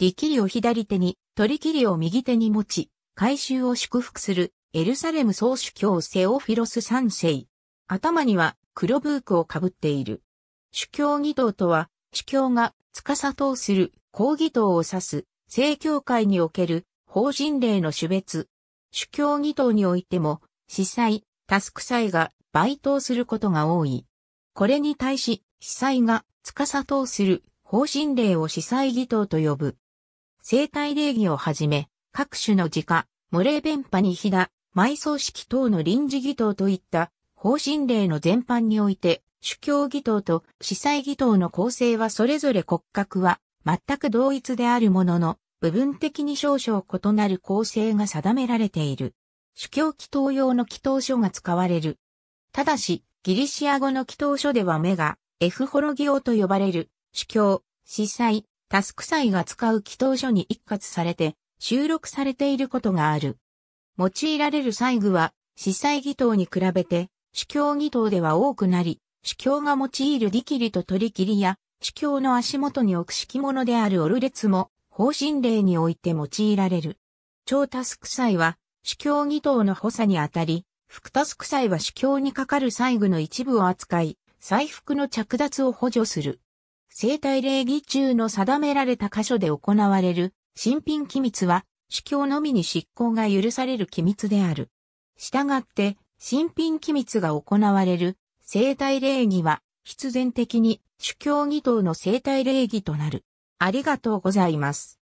力りを左手に、取り切りを右手に持ち、回収を祝福する、エルサレム総主教セオフィロス三世。頭には黒ブークをかぶっている。主教義党とは、主教が司とする抗議党を指す、正教会における法人令の種別。主教義党においても、司祭、タスク祭が該当することが多い。これに対し、司祭が司とする法人令を司祭義党と呼ぶ。生体礼儀をはじめ、各種の自家、無礼弁破にひだ、埋葬式等の臨時儀頭といった方針令の全般において、主教儀頭と司祭儀頭の構成はそれぞれ骨格は全く同一であるものの、部分的に少々異なる構成が定められている。主教祈祷用の祈祷書が使われる。ただし、ギリシア語の祈祷書では目が、エフホロギオと呼ばれる、主教、司祭、タスク祭が使う祈祷書に一括されて収録されていることがある。用いられる祭具は、司祭祈祷に比べて、主教祈祷では多くなり、主教が用いる利リと取り切りや、主教の足元に置く敷物であるオルレツも、方針令において用いられる。超タスク祭は、主教祈祷の補佐にあたり、副タスク祭は主教にかかる祭具の一部を扱い、祭服の着脱を補助する。生体礼儀中の定められた箇所で行われる、新品機密は、主教のみに執行が許される機密である。したがって、新品機密が行われる、生体礼儀は、必然的に、主教義等の生体礼儀となる。ありがとうございます。